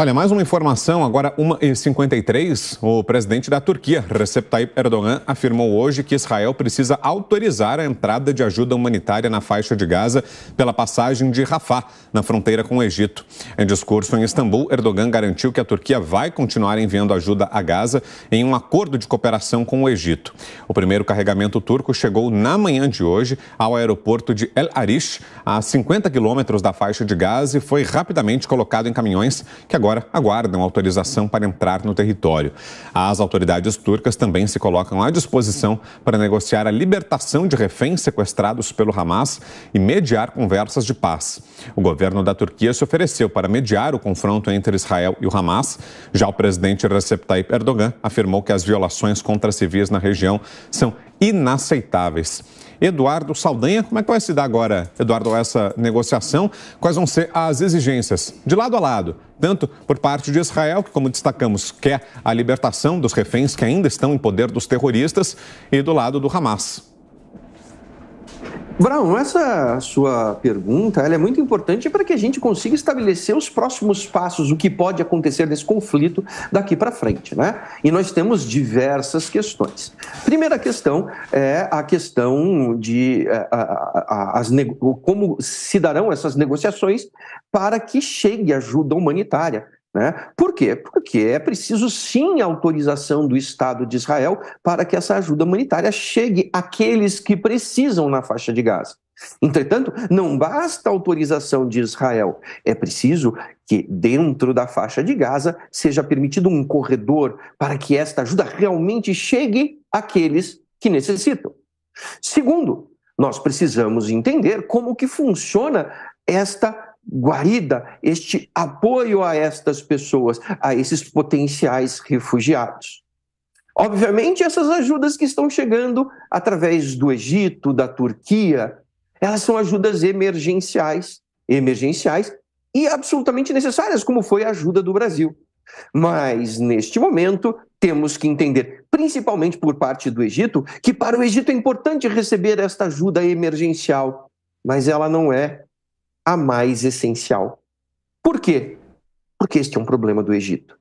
Olha, mais uma informação, agora 1h53. O presidente da Turquia, Recep Tayyip Erdogan, afirmou hoje que Israel precisa autorizar a entrada de ajuda humanitária na faixa de Gaza pela passagem de Rafah, na fronteira com o Egito. Em discurso em Istambul, Erdogan garantiu que a Turquia vai continuar enviando ajuda a Gaza em um acordo de cooperação com o Egito. O primeiro carregamento turco chegou na manhã de hoje ao aeroporto de El Arish, a 50 quilômetros da faixa de Gaza, e foi rapidamente colocado em caminhões que agora agora aguardam autorização para entrar no território. As autoridades turcas também se colocam à disposição para negociar a libertação de reféns sequestrados pelo Hamas e mediar conversas de paz. O governo da Turquia se ofereceu para mediar o confronto entre Israel e o Hamas. Já o presidente Recep Tayyip Erdogan afirmou que as violações contra civis na região são inaceitáveis. Eduardo Saldanha, como é que vai se dar agora, Eduardo, essa negociação? Quais vão ser as exigências de lado a lado, tanto por parte de Israel, que, como destacamos, quer a libertação dos reféns que ainda estão em poder dos terroristas, e do lado do Hamas? Brown, essa sua pergunta é muito importante para que a gente consiga estabelecer os próximos passos, o que pode acontecer nesse conflito daqui para frente, né? E nós temos diversas questões. Primeira questão é a questão de eh, a, a, as, como se darão essas negociações para que chegue ajuda humanitária né? Por quê? Porque é preciso sim autorização do Estado de Israel para que essa ajuda humanitária chegue àqueles que precisam na faixa de Gaza. Entretanto, não basta autorização de Israel, é preciso que dentro da faixa de Gaza seja permitido um corredor para que esta ajuda realmente chegue àqueles que necessitam. Segundo, nós precisamos entender como que funciona esta guarida, este apoio a estas pessoas, a esses potenciais refugiados. Obviamente, essas ajudas que estão chegando através do Egito, da Turquia, elas são ajudas emergenciais, emergenciais e absolutamente necessárias, como foi a ajuda do Brasil. Mas neste momento temos que entender, principalmente por parte do Egito, que para o Egito é importante receber esta ajuda emergencial, mas ela não é a mais essencial. Por quê? Porque este é um problema do Egito.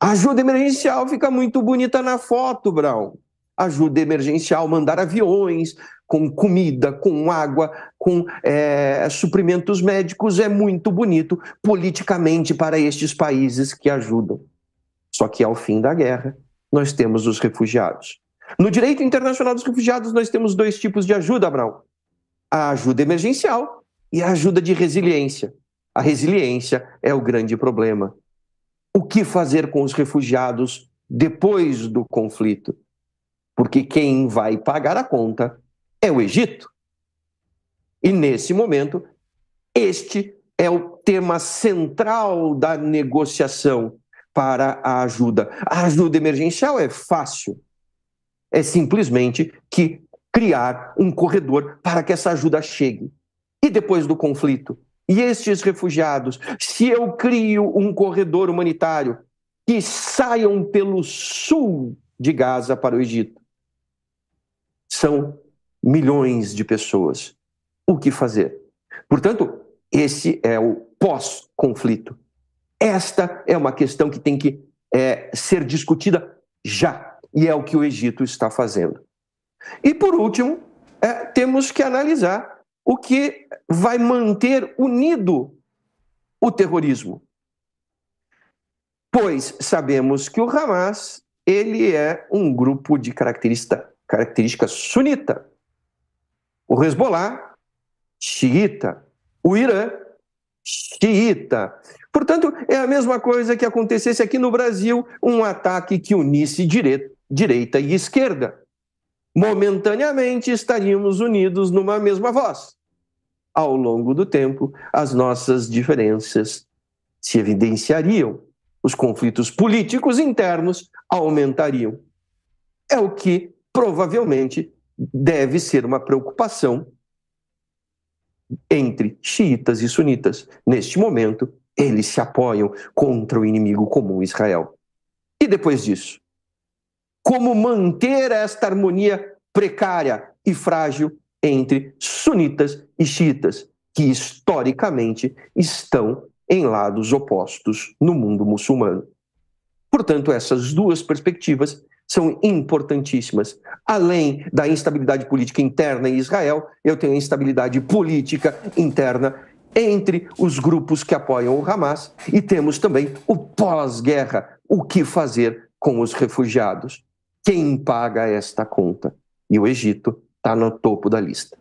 ajuda emergencial fica muito bonita na foto, Brown. Ajuda emergencial, mandar aviões com comida, com água, com é, suprimentos médicos é muito bonito politicamente para estes países que ajudam. Só que ao fim da guerra, nós temos os refugiados. No direito internacional dos refugiados, nós temos dois tipos de ajuda, Brown: a ajuda emergencial e a ajuda de resiliência. A resiliência é o grande problema. O que fazer com os refugiados depois do conflito? Porque quem vai pagar a conta é o Egito. E nesse momento, este é o tema central da negociação para a ajuda. A ajuda emergencial é fácil. É simplesmente que criar um corredor para que essa ajuda chegue. E depois do conflito? E estes refugiados? Se eu crio um corredor humanitário, que saiam pelo sul de Gaza para o Egito. São milhões de pessoas. O que fazer? Portanto, esse é o pós-conflito. Esta é uma questão que tem que é, ser discutida já, e é o que o Egito está fazendo. E por último, é, temos que analisar o que vai manter unido o terrorismo. Pois sabemos que o Hamas ele é um grupo de característica, característica sunita. O Hezbollah, xiita. O Irã, xiita. Portanto, é a mesma coisa que acontecesse aqui no Brasil um ataque que unisse direita, direita e esquerda momentaneamente estaríamos unidos numa mesma voz ao longo do tempo, as nossas diferenças se evidenciariam, os conflitos políticos internos aumentariam. É o que provavelmente deve ser uma preocupação entre xiitas e sunitas. Neste momento, eles se apoiam contra o inimigo comum Israel. E depois disso, como manter esta harmonia precária e frágil entre sunitas e xiitas, que historicamente estão em lados opostos no mundo muçulmano. Portanto, essas duas perspectivas são importantíssimas. Além da instabilidade política interna em Israel, eu tenho a instabilidade política interna entre os grupos que apoiam o Hamas e temos também o pós-guerra, o que fazer com os refugiados. Quem paga esta conta? E o Egito está no topo da lista.